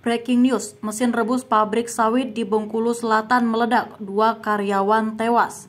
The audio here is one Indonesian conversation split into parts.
Breaking news, mesin rebus pabrik sawit di Bengkulu Selatan meledak, dua karyawan tewas.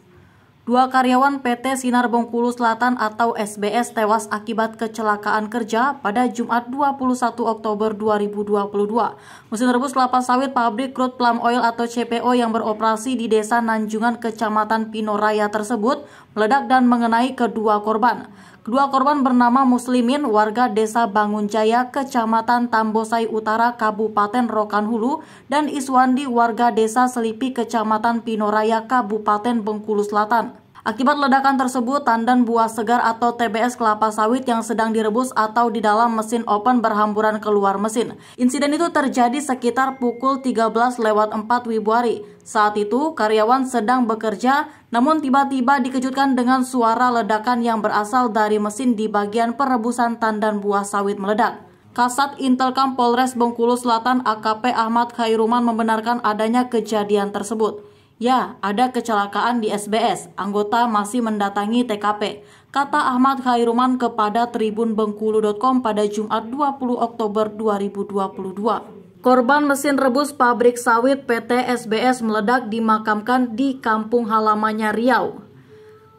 Dua karyawan PT Sinar Bengkulu Selatan atau SBS tewas akibat kecelakaan kerja pada Jumat 21 Oktober 2022. Mesin rebus kelapa sawit pabrik crude plum oil atau CPO yang beroperasi di Desa Nanjungan, Kecamatan Pinoraya tersebut meledak dan mengenai kedua korban. Kedua korban bernama Muslimin, warga desa Banguncaya kecamatan Tambosai Utara, Kabupaten Rokan Hulu, dan Iswandi, warga desa Selipi, kecamatan Pinoraya, Kabupaten Bengkulu Selatan. Akibat ledakan tersebut, tandan buah segar atau TBS kelapa sawit yang sedang direbus atau di dalam mesin open berhamburan keluar mesin. Insiden itu terjadi sekitar pukul 13 lewat 4 Wibuari. Saat itu, karyawan sedang bekerja, namun tiba-tiba dikejutkan dengan suara ledakan yang berasal dari mesin di bagian perebusan tandan buah sawit meledak. Kasat Intelkam Polres Bengkulu Selatan AKP Ahmad Khairuman membenarkan adanya kejadian tersebut. Ya, ada kecelakaan di SBS. Anggota masih mendatangi TKP, kata Ahmad Khairuman kepada Tribun Bengkulu.com pada Jumat 20 Oktober 2022. Korban mesin rebus pabrik sawit PT SBS meledak dimakamkan di kampung halamannya Riau.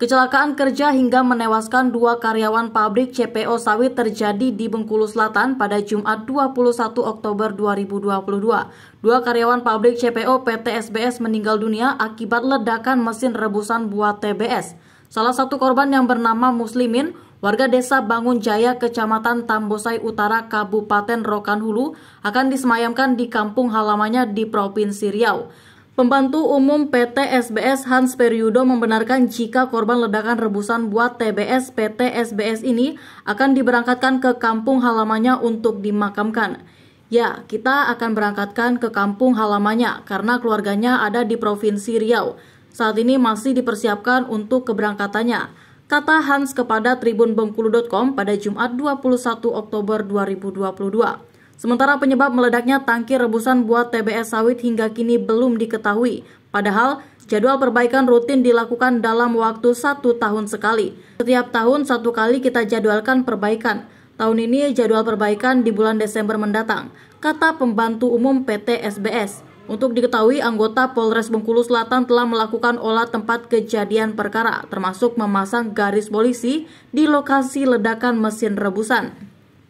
Kecelakaan kerja hingga menewaskan dua karyawan pabrik CPO sawit terjadi di Bengkulu Selatan pada Jumat 21 Oktober 2022. Dua karyawan pabrik CPO PT SBS meninggal dunia akibat ledakan mesin rebusan buah TBS. Salah satu korban yang bernama Muslimin warga desa Bangun Jaya, Kecamatan Tambosai Utara, Kabupaten Rokan Hulu, akan disemayamkan di kampung halamannya di Provinsi Riau. Pembantu Umum PT SBS Hans Periudo membenarkan jika korban ledakan rebusan buat TBS PT SBS ini akan diberangkatkan ke kampung halamannya untuk dimakamkan. Ya, kita akan berangkatkan ke kampung halamannya karena keluarganya ada di Provinsi Riau. Saat ini masih dipersiapkan untuk keberangkatannya, kata Hans kepada Tribun tribunbengkulu.com pada Jumat 21 Oktober 2022. Sementara penyebab meledaknya tangki rebusan buat TBS sawit hingga kini belum diketahui. Padahal jadwal perbaikan rutin dilakukan dalam waktu satu tahun sekali. Setiap tahun satu kali kita jadwalkan perbaikan. Tahun ini jadwal perbaikan di bulan Desember mendatang, kata pembantu umum PT SBS. Untuk diketahui, anggota Polres Bengkulu Selatan telah melakukan olah tempat kejadian perkara, termasuk memasang garis polisi di lokasi ledakan mesin rebusan.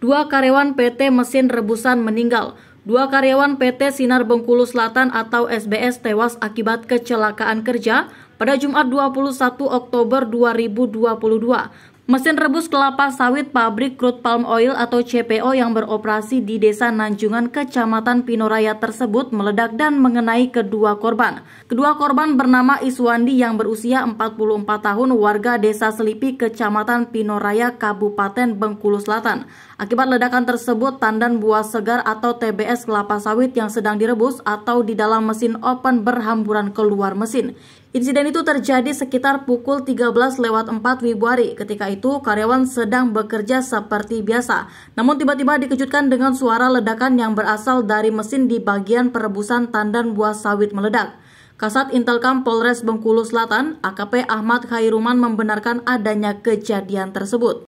Dua karyawan PT Mesin Rebusan meninggal. Dua karyawan PT Sinar Bengkulu Selatan atau SBS tewas akibat kecelakaan kerja pada Jumat 21 Oktober 2022. Mesin rebus kelapa sawit pabrik crude palm oil atau CPO yang beroperasi di Desa Nanjungan, Kecamatan Pinoraya tersebut meledak dan mengenai kedua korban. Kedua korban bernama Iswandi yang berusia 44 tahun warga Desa Selipi, Kecamatan Pinoraya, Kabupaten Bengkulu Selatan. Akibat ledakan tersebut, tandan buah segar atau TBS kelapa sawit yang sedang direbus atau di dalam mesin open berhamburan keluar mesin. Insiden itu terjadi sekitar pukul 13 lewat 4 Februari. Ketika itu karyawan sedang bekerja seperti biasa. Namun tiba-tiba dikejutkan dengan suara ledakan yang berasal dari mesin di bagian perebusan tandan buah sawit meledak. Kasat Intelkam Polres Bengkulu Selatan, AKP Ahmad Khairuman membenarkan adanya kejadian tersebut.